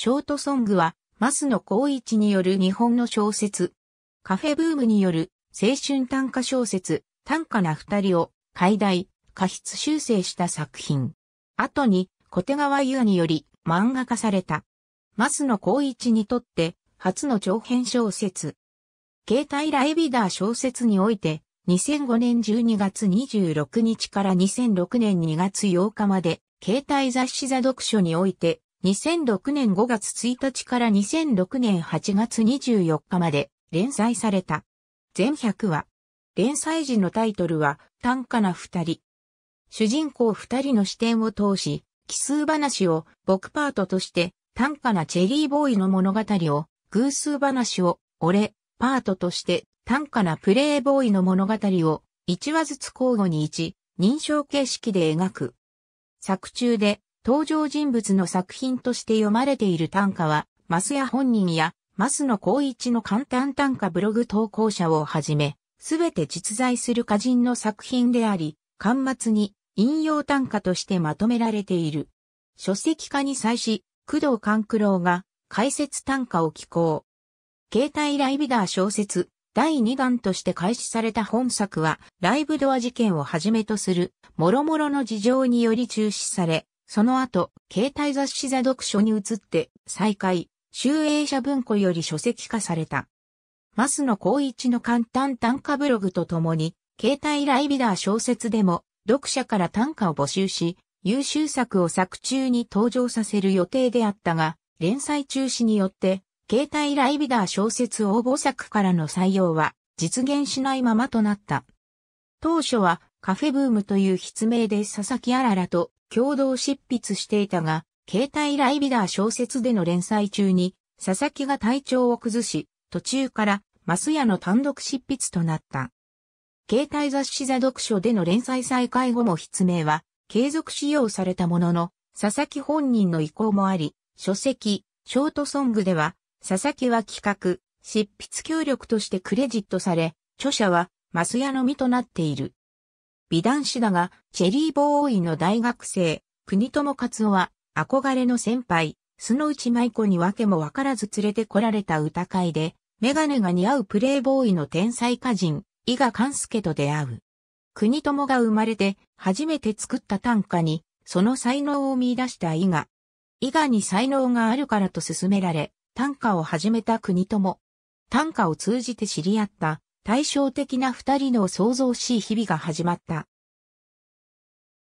ショートソングは、増野光一による日本の小説。カフェブームによる青春短歌小説、短歌な二人を、解題、過失修正した作品。後に、小手川優により漫画化された。増野光一にとって、初の長編小説。携帯ライビダー小説において、2005年12月26日から2006年2月8日まで、携帯雑誌座読書において、2006年5月1日から2006年8月24日まで連載された。全100話。連載時のタイトルは、短歌な二人。主人公二人の視点を通し、奇数話を、僕パートとして、短歌なチェリーボーイの物語を、偶数話を、俺、パートとして、短歌なプレイボーイの物語を、一話ずつ交互に一、認証形式で描く。作中で、登場人物の作品として読まれている短歌は、マスヤ本人や、マスの高一の簡単短歌ブログ投稿者をはじめ、すべて実在する歌人の作品であり、巻末に引用短歌としてまとめられている。書籍化に際し、工藤官九郎が解説短歌を寄稿。携帯ライビダー小説第2弾として開始された本作はライブドア事件をはじめとする諸々の事情により中止され、その後、携帯雑誌座読書に移って、再開、集英社文庫より書籍化された。マスの高一の簡単短歌ブログとともに、携帯ライビダー小説でも、読者から短歌を募集し、優秀作を作中に登場させる予定であったが、連載中止によって、携帯ライビダー小説応募作からの採用は実現しないままとなった。当初はカフェブームという筆名で佐々木あららと共同執筆していたが、携帯ライビダー小説での連載中に、佐々木が体調を崩し、途中からマスヤの単独執筆となった。携帯雑誌座読書での連載再開後も筆名は継続使用されたものの、佐々木本人の意向もあり、書籍、ショートソングでは、佐々木は企画、執筆協力としてクレジットされ、著者はマスヤのみとなっている。美男子だが、チェリーボーイの大学生、国友勝夫は、憧れの先輩、須之内舞子に訳もわからず連れてこられた歌会で、メガネが似合うプレイボーイの天才歌人、伊賀勘介と出会う。国友が生まれて初めて作った短歌に、その才能を見出した伊賀。伊賀に才能があるからと勧められ、短歌を始めた国友。短歌を通じて知り合った対照的な二人の創造しい日々が始まった。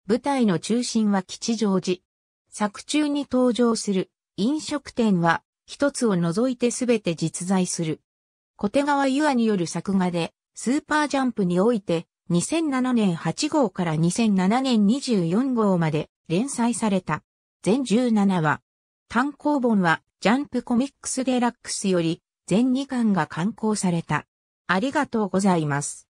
舞台の中心は吉祥寺。作中に登場する飲食店は一つを除いてすべて実在する。小手川優愛による作画でスーパージャンプにおいて2007年8号から2007年24号まで連載された。全17話。単行本はジャンプコミックスデラックスより全2巻が刊行された。ありがとうございます。